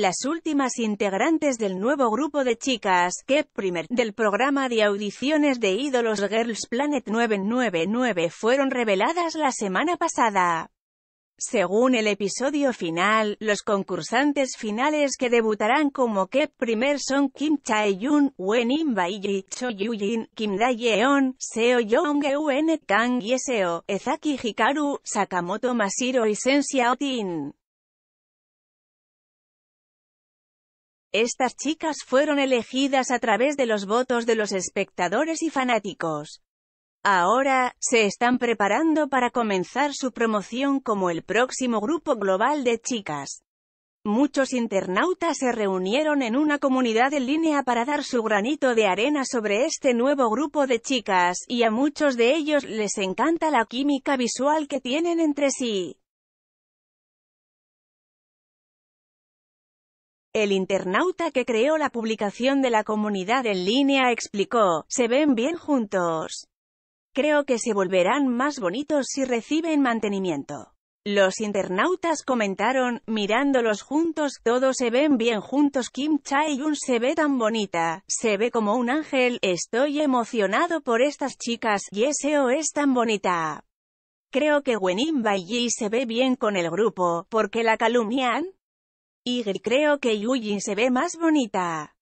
Las últimas integrantes del nuevo grupo de chicas, que primer del programa de audiciones de ídolos Girls Planet 999 fueron reveladas la semana pasada. Según el episodio final, los concursantes finales que debutarán como Kep primer son Kim Chae-yoon, Wen In-baiji, Cho Yu-jin, Kim Dae-yeon, Seo Jong-eun, Kang Yeseo, Ezaki Hikaru, Sakamoto Masiro y Sen Xiaotin. Estas chicas fueron elegidas a través de los votos de los espectadores y fanáticos. Ahora, se están preparando para comenzar su promoción como el próximo grupo global de chicas. Muchos internautas se reunieron en una comunidad en línea para dar su granito de arena sobre este nuevo grupo de chicas, y a muchos de ellos les encanta la química visual que tienen entre sí. El internauta que creó la publicación de la comunidad en línea explicó, se ven bien juntos. Creo que se volverán más bonitos si reciben mantenimiento. Los internautas comentaron, mirándolos juntos, todos se ven bien juntos Kim Chae-yun se ve tan bonita, se ve como un ángel, estoy emocionado por estas chicas, y Yeseo es tan bonita. Creo que Wenin Baiji se ve bien con el grupo, porque la calumnian, y creo que Yuji se ve más bonita.